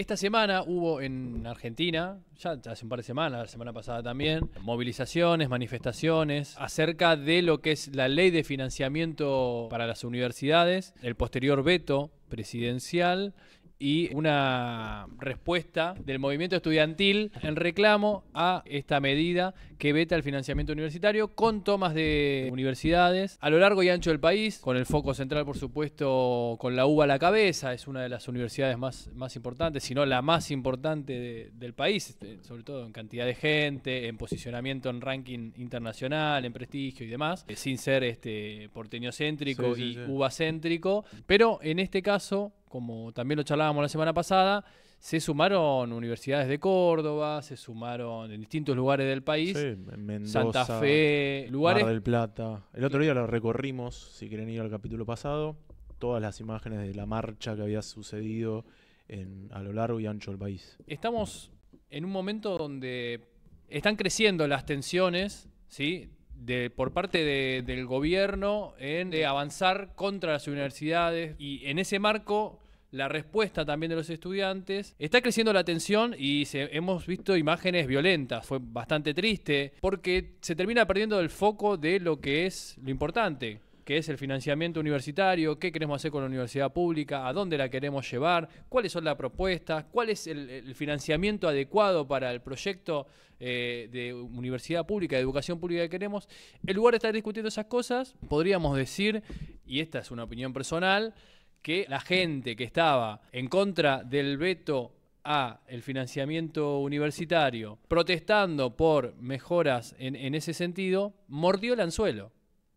esta semana hubo en Argentina, ya hace un par de semanas, la semana pasada también, movilizaciones, manifestaciones acerca de lo que es la ley de financiamiento para las universidades, el posterior veto presidencial y una respuesta del movimiento estudiantil en reclamo a esta medida que veta el financiamiento universitario con tomas de universidades a lo largo y ancho del país, con el foco central, por supuesto, con la UBA a la cabeza, es una de las universidades más, más importantes, sino la más importante del país, este, sobre todo en cantidad de gente, en posicionamiento en ranking internacional, en prestigio y demás, eh, sin ser este porteño céntrico y sí. céntrico, pero en este caso como también lo charlábamos la semana pasada, se sumaron universidades de Córdoba, se sumaron en distintos lugares del país, en Santa Fe, lugares. del Plata. El otro día lo recorrimos, si quieren ir al capítulo pasado, todas las imágenes de la marcha que había sucedido en, a lo largo y ancho del país. Estamos en un momento donde están creciendo las tensiones, ¿sí? de, por parte del gobierno en eh, avanzar contra las universidades y en ese marco la respuesta también de los estudiantes. Está creciendo la tensión y se, hemos visto imágenes violentas. Fue bastante triste porque se termina perdiendo el foco de lo que es lo importante, que es el financiamiento universitario, qué queremos hacer con la universidad pública, a dónde la queremos llevar, cuáles son las propuestas, cuál es el, financiamiento adecuado para el proyecto eh, de universidad pública, de educación pública que queremos. En lugar de estar discutiendo esas cosas, podríamos decir, y esta es una opinión personal, que la gente que estaba en contra del veto a el financiamiento universitario, protestando por mejoras en, en ese sentido, mordió el anzuelo.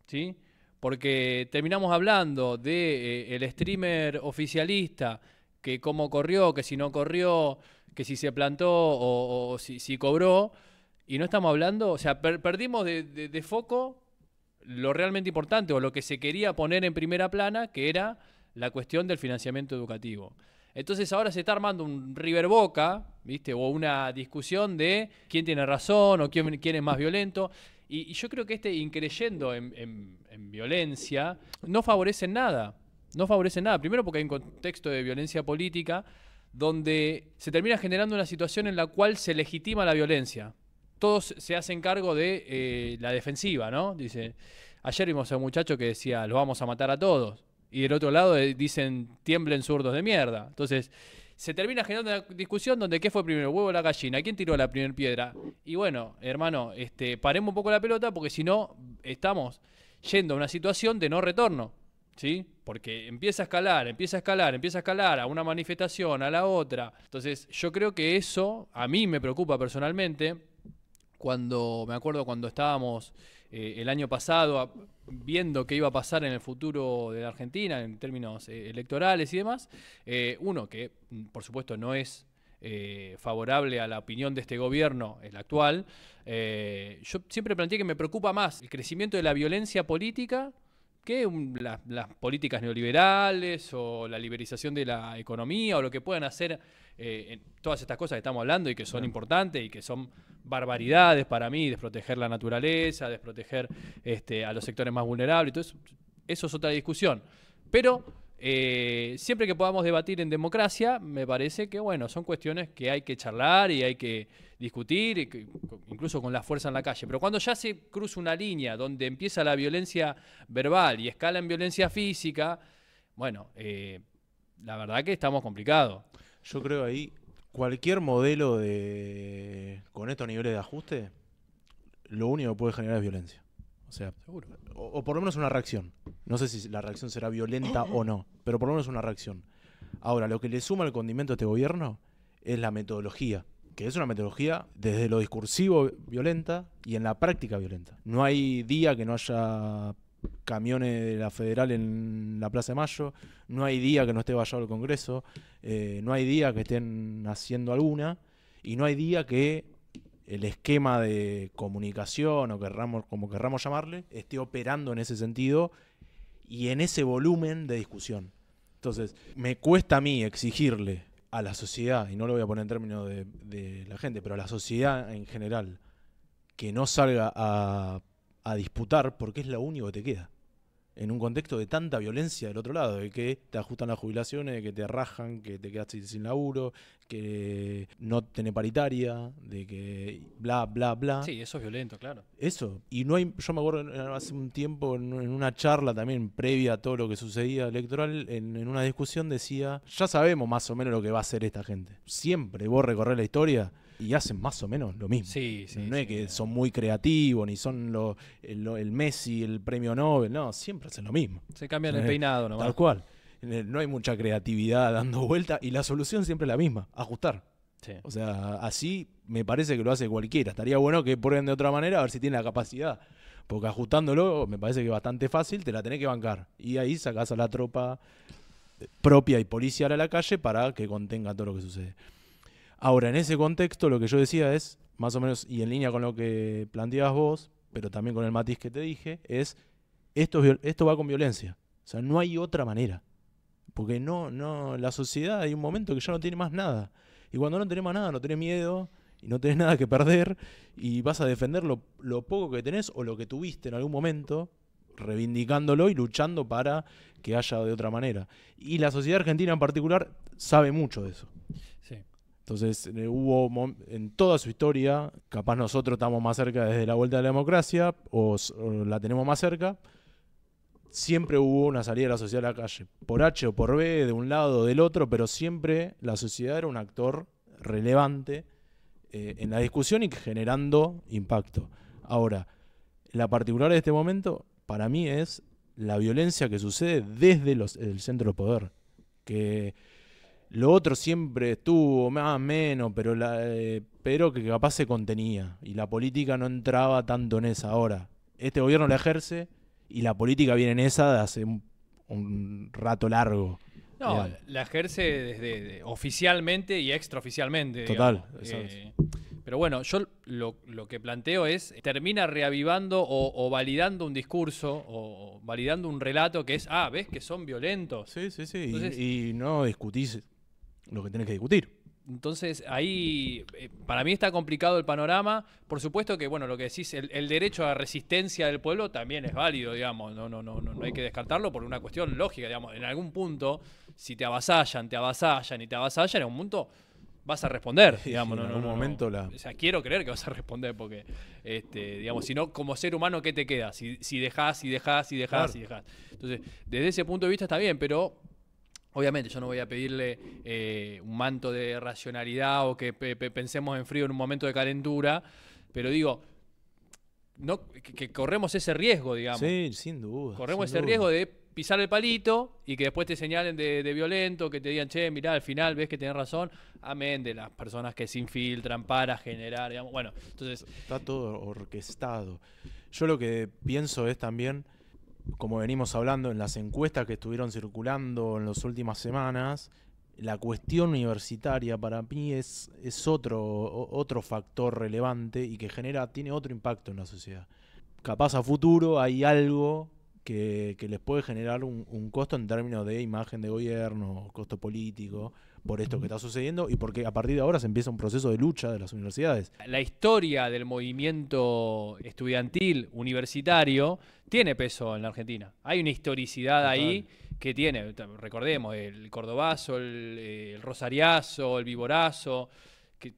¿sí? porque terminamos hablando de eh, el streamer oficialista que cómo corrió, que si no corrió, que si se plantó o, si, cobró. Y no estamos hablando, o sea, perdimos de, foco lo realmente importante o lo que se quería poner en primera plana, que era la cuestión del financiamiento educativo. Entonces ahora se está armando un River Boca, ¿viste? O una discusión de quién tiene razón o quién es más violento. Y, yo creo que este increyendo en, violencia no favorece nada. No favorece nada. Primero porque hay un contexto de violencia política donde se termina generando una situación en la cual se legitima la violencia. Todos se hacen cargo de eh, la defensiva, ¿no? Dice, ayer vimos a un muchacho que decía, lo vamos a matar a todos. Y del otro lado eh, dicen, tiemblen zurdos de mierda. Entonces, se termina generando una discusión donde qué fue primero, el huevo o la gallina, quién tiró la primera piedra. Y bueno, hermano, este, paremos un poco la pelota porque si no estamos yendo a una situación de no retorno. ¿Sí? Porque empieza a escalar, empieza a escalar, empieza a escalar a una manifestación, a la otra. Entonces, yo creo que eso a mí me preocupa personalmente. Cuando me acuerdo cuando estábamos eh, el año pasado, viendo qué iba a pasar en el futuro de la Argentina en términos eh, electorales y demás, eh, uno que mm, por supuesto no es favorable a la opinión de este gobierno, el actual, yo siempre planteé que me preocupa más el crecimiento de la violencia política que las políticas neoliberales o la liberalización de la economía o lo que puedan hacer eh, en todas estas cosas que estamos hablando y que son importantes y que son barbaridades para mí, desproteger la naturaleza, desproteger este, a los sectores más vulnerables, entonces eso es otra discusión. Pero eh, siempre que podamos debatir en democracia, me parece que, bueno, son cuestiones que hay que charlar y hay que discutir, incluso con la fuerza en la calle. Pero cuando ya se cruza una línea donde empieza la violencia verbal y escala en violencia física, bueno, eh, la verdad que estamos complicados. Yo creo ahí, cualquier modelo de con estos niveles de ajuste, lo único que puede generar es violencia. O, por lo menos una reacción. No sé si la reacción será violenta o no, pero por lo menos una reacción. Ahora, lo que le suma el condimento a este gobierno es la metodología, que es una metodología desde lo discursivo violenta y en la práctica violenta. No hay día que no haya camiones de la federal en la Plaza de Mayo, no hay día que no esté vallado el Congreso, eh, no hay día que estén haciendo alguna, y no hay día que el esquema de comunicación o como querramos llamarle, esté operando en ese sentido y en ese volumen de discusión. Entonces, me cuesta a mí exigirle a la sociedad, y no lo voy a poner en términos de, la gente, pero a la sociedad en general, que no salga a, a disputar porque es lo único que te queda en un contexto de tanta violencia del otro lado, de que te ajustan las jubilaciones, de que te rajan, que te quedas sin laburo, que no tenés paritaria, de que bla, bla, bla. Sí, eso es violento, claro. Eso. Y no hay, yo me acuerdo hace un tiempo en una charla también previa a todo lo que sucedía electoral, en, en una discusión decía, ya sabemos más o menos lo que va a hacer esta gente. Siempre vos recorrer la historia y hacen más o menos lo mismo. no es que son muy creativos, ni son lo, el, Messi, el premio Nobel, no, siempre hacen lo mismo. Se cambian el eh, peinado nomás. Tal cual. Eh, no hay mucha creatividad dando vuelta y la solución siempre es la misma, ajustar. O sea, así me parece que lo hace cualquiera. Estaría bueno que prueben de otra manera a ver si tiene la capacidad. Porque ajustándolo me parece que es bastante fácil, te la tenés que bancar. Y ahí sacás a la tropa eh, propia y policial a la calle para que contenga todo lo que sucede. Ahora, en ese contexto, lo que yo decía es, más o menos, y en línea con lo que planteabas vos, pero también con el matiz que te dije, es esto, va con violencia. O sea, no hay otra manera. Porque no, no, la sociedad hay un momento que ya no tiene más nada. Y cuando no tenés más nada, no tenés miedo y no tenés nada que perder y vas a defender lo, poco que tenés o lo que tuviste en algún momento, reivindicándolo y luchando para que haya de otra manera. Y la sociedad argentina en particular sabe mucho de eso. Sí. Entonces eh, hubo en toda su historia, capaz nosotros estamos más cerca desde la vuelta de la democracia o, la tenemos más cerca, siempre hubo una salida de la sociedad a la calle, por H o por B, de un lado o del otro, pero siempre la sociedad era un actor relevante eh, en la discusión y generando impacto. Ahora, la particular de este momento para mí es la violencia que sucede desde el centro de poder, que lo otro siempre estuvo, más o menos, pero, eh, pero que capaz se contenía. Y la política no entraba tanto en esa hora. Este gobierno la ejerce y la política viene en esa de hace un, rato largo. No, la ejerce desde oficialmente y extraoficialmente. Total. Eh, pero bueno, yo lo, que planteo es, termina reavivando o, validando un discurso o validando un relato que es, ah, ves que son violentos. Sí, sí, sí. y, no discutís lo que tenés que discutir. Entonces, ahí eh, para mí está complicado el panorama. Por supuesto que, bueno, lo que decís, el, derecho a resistencia del pueblo también es válido, digamos. No, no, no, no, hay que descartarlo por una cuestión lógica, digamos. En algún punto, si te avasallan, te avasallan y te avasallan, en un punto vas a responder, digamos. en algún momento la. O sea, quiero creer que vas a responder porque, este, digamos, si no, como ser humano, ¿qué te queda? Si, si dejás, si dejás, si dejás, y Entonces, desde ese punto de vista está bien, pero Obviamente, yo no voy a pedirle eh, un manto de racionalidad o que pensemos en frío en un momento de calentura, pero digo, no, que, corremos ese riesgo, digamos. Sí, sin duda. Corremos ese riesgo de pisar el palito y que después te señalen de, de, violento, que te digan, che, mirá, al final ves que tenés razón. Amén de las personas que se infiltran para generar, digamos. Bueno, entonces. Está todo orquestado. Yo lo que pienso es también como venimos hablando en las encuestas que estuvieron circulando en las últimas semanas, la cuestión universitaria para mí es, otro, otro factor relevante y que genera, tiene otro impacto en la sociedad. Capaz a futuro hay algo que, les puede generar un costo en términos de imagen de gobierno, costo político, por esto que está sucediendo y porque a partir de ahora se empieza un proceso de lucha de las universidades. La historia del movimiento estudiantil universitario tiene peso en la Argentina. Hay una historicidad ahí que tiene, recordemos, el cordobazo, el, eh, rosariazo, el viborazo,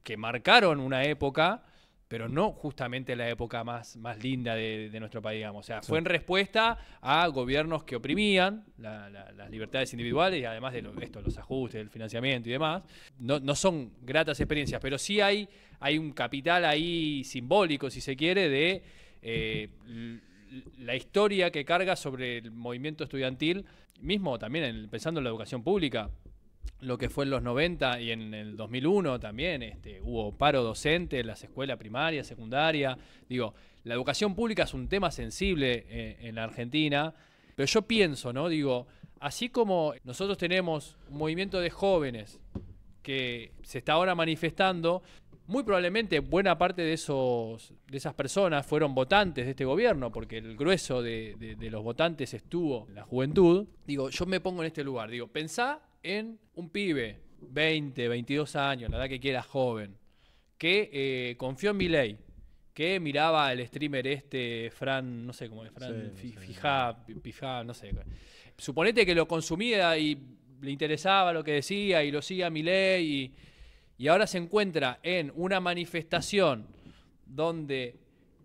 que marcaron una época pero no justamente la época más, más linda de, nuestro país, digamos. O sea, fue en respuesta a gobiernos que oprimían las libertades individuales y además de esto, los ajustes, el financiamiento y demás. No, son gratas experiencias, pero sí hay, hay un capital ahí simbólico, si se quiere, de eh, la historia que carga sobre el movimiento estudiantil, mismo también pensando en la educación pública lo que fue en los 90 y en el 2001 también, este, hubo paro docente en las escuelas primaria, secundaria. Digo, la educación pública es un tema sensible eh, en la Argentina, pero yo pienso, ¿no? Digo, así como nosotros tenemos un movimiento de jóvenes que se está ahora manifestando, muy probablemente buena parte de, esos, de esas personas fueron votantes de este gobierno, porque el grueso de, de los votantes estuvo en la juventud. Digo, yo me pongo en este lugar, digo, pensá en un pibe, 20, 22 años, la edad que quiera, joven, que eh, confió en mi ley, que miraba el streamer este, Fran, no sé cómo es, Fran Fijá, no sé. Suponete que lo consumía y le interesaba lo que decía y lo sigue a mi ley y, ahora se encuentra en una manifestación donde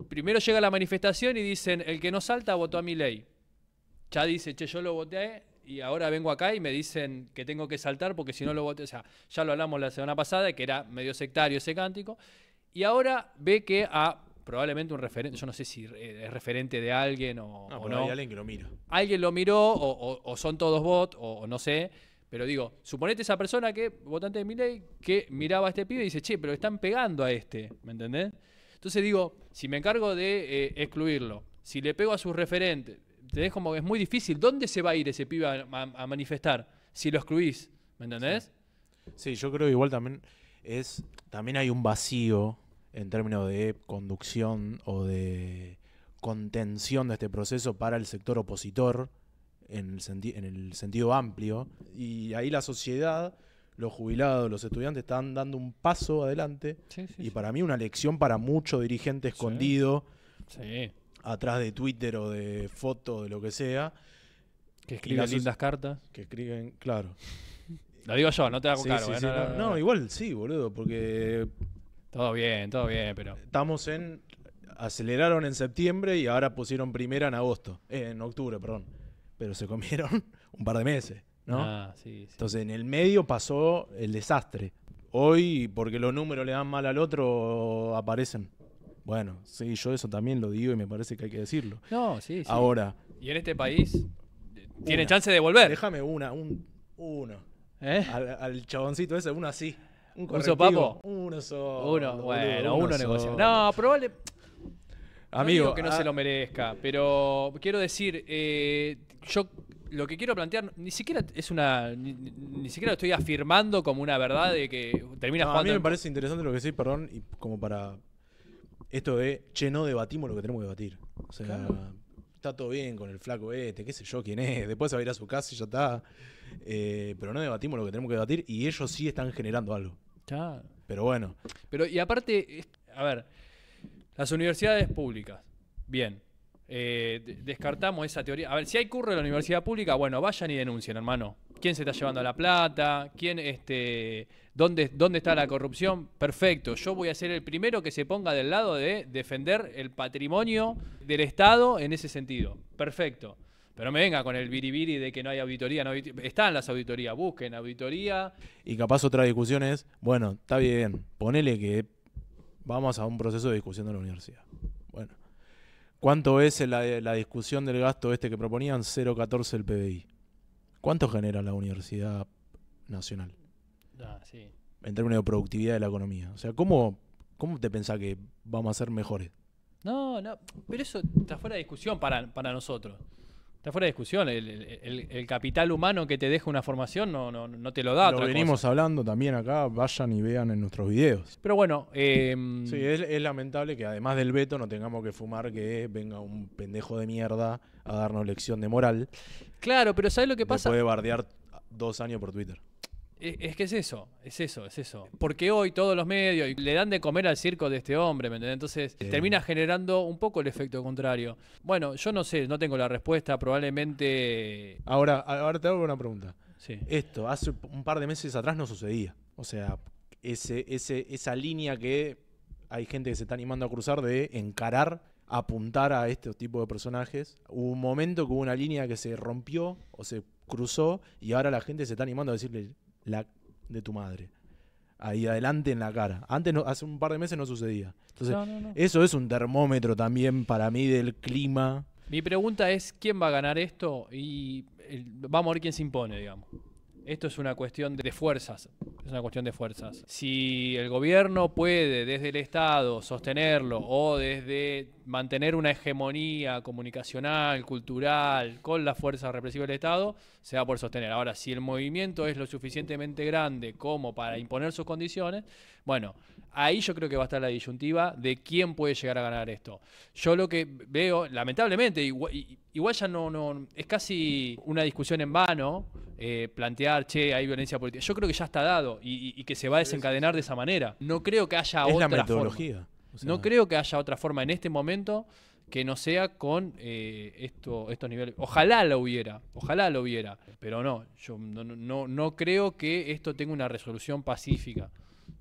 primero llega la manifestación y dicen, el que no salta votó a mi ley. Ya dice, che, yo lo voté y ahora vengo acá y me dicen que tengo que saltar porque si no lo voto. O sea, ya lo hablamos la semana pasada, que era medio sectario ese cántico. Y ahora ve que a probablemente un referente, yo no sé si eh, es referente de alguien o no. O no. Hay alguien que lo mira. Alguien lo miró o, son todos votos o, no sé. Pero digo, suponete esa persona que, votante de ley que miraba a este pibe y dice, che, pero están pegando a este, ¿me entendés? Entonces digo, si me encargo de eh, excluirlo, si le pego a sus referentes, ves Como es muy difícil. ¿Dónde se va a ir ese pibe a, manifestar si lo excluís? ¿Me entendés? Sí. yo creo que igual también es. También hay un vacío en términos de conducción o de contención de este proceso para el sector opositor en el, en el sentido amplio. Y ahí la sociedad, los jubilados, los estudiantes están dando un paso adelante. y para mí una lección para mucho dirigente escondido. Sí atrás de Twitter o de fotos, de lo que sea. Que escriban lindas cartas. Que escriben, claro. Lo digo yo, no te hago cargo. ¿eh? no, igual sí, boludo, porque... Todo bien, todo bien, pero... Estamos en... Aceleraron en septiembre y ahora pusieron primera en agosto. Eh, en octubre, perdón. Pero se comieron un par de meses, ¿no? Ah, sí, sí. Entonces en el medio pasó el desastre. Hoy, porque los números le dan mal al otro, aparecen. Bueno, sí, yo eso también lo digo y me parece que hay que decirlo. No, sí, sí. Ahora. Y en este país eh, tiene chance de volver. Déjame una, un, uno. ¿Eh? Al, chaboncito ese, uno así. Un, ¿Un papo. Uno solo. Uno, bueno, uno, negocio. No, probable. Amigo. que no ah. se lo merezca, pero quiero decir, eh, yo lo que quiero plantear, ni siquiera es una. Ni, siquiera lo estoy afirmando como una verdad de que termina jugando. A mí me parece interesante lo que decís, perdón, y como para esto de, che, no debatimos lo que tenemos que debatir. O sea, está todo bien con el flaco este, qué sé yo quién es, después se va a ir a su casa y ya está. Eh, pero no debatimos lo que tenemos que debatir y ellos sí están generando algo. Pero bueno. Pero y aparte, a ver, las universidades públicas, bien. Eh, descartamos esa teoría. A ver, si hay curro en la universidad pública, bueno, vayan y denuncien, hermano quién se está llevando la plata, quién este, dónde, dónde está la corrupción. Perfecto, yo voy a ser el primero que se ponga del lado de defender el patrimonio del Estado en ese sentido. Perfecto. Pero me venga con el biribiri de que no hay auditoría. están las auditorías, busquen auditoría. Y capaz otra discusión es, bueno, está bien, ponele que vamos a un proceso de discusión de la universidad. Bueno, ¿cuánto es la, la discusión del gasto este que proponían? 0,14 el PBI. ¿Cuánto genera la Universidad Nacional? Ah, sí. En términos de productividad de la economía. O sea, ¿cómo, cómo te pensás que vamos a ser mejores? No, no, pero eso está fuera de discusión para, para nosotros. Está fuera de discusión. El, capital humano que te deja una formación no, no, no te lo da. Lo venimos hablando también acá. Vayan y vean en nuestros videos. Pero bueno. Em, sí, es, lamentable que además del veto no tengamos que fumar que venga un pendejo de mierda a darnos lección de moral. Claro, pero ¿sabes lo que pasa? Puede bardear dos años por Twitter. E, es que es eso, es eso, es eso. Porque hoy todos los medios le dan de comer al circo de este hombre, ¿me entiendes? Entonces termina generando un poco el efecto contrario. Bueno, yo no sé, no tengo la respuesta, probablemente... Ahora, ahora te hago una pregunta. Sí. Esto hace un par de meses atrás no sucedía. O sea, ese, esa línea que hay gente que se está animando a cruzar de encarar apuntar a este tipo de personajes. Hubo un momento que hubo una línea que se rompió o se cruzó y ahora la gente se está animando a decirle, la, de tu madre. Ahí adelante en la cara. Antes, no, hace un par de meses no sucedía. Entonces, eso es un termómetro también para mí del clima. Mi pregunta es, ¿quién va a ganar esto? Y vamos a ver quién se impone, digamos. Esto es una cuestión de fuerzas es una cuestión de fuerzas. Si el gobierno puede desde el Estado sostenerlo o desde mantener una hegemonía comunicacional, cultural, con la fuerza represiva del Estado, se va por sostener. Ahora, si el movimiento es lo suficientemente grande como para imponer sus condiciones, bueno, ahí yo creo que va a estar la disyuntiva de quién puede llegar a ganar esto. Yo lo que veo, lamentablemente, igual, ya no, no, es casi una discusión en vano eh, plantear, che, hay violencia política. Yo creo que ya está dado y, que se va a desencadenar de esa manera. No mm. creo que haya otra Forma. no creo que haya otra forma en este momento que no sea con eh, estos niveles. Ojalá lo hubiera, ojalá lo hubiera, pero no, yo no, no creo que esto tenga una resolución pacífica,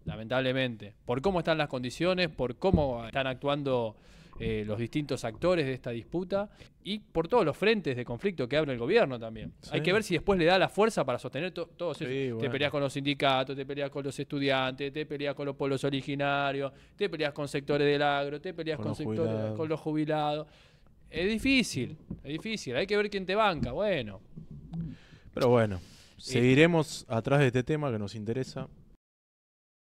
lamentablemente, por cómo están las condiciones, por cómo están actuando eh, los distintos actores de esta disputa y por todos los frentes de conflicto que abre el gobierno también. Hay que ver si después le da la fuerza para sostener todo eso. Te peleas con los sindicatos, te peleas con los estudiantes, te peleas con los pueblos originarios, te peleas con sectores del agro, te peleas con, los jubilados. Es difícil, es difícil. Hay que ver quién te banca. Bueno. Pero bueno, eh, seguiremos atrás de este tema que nos interesa.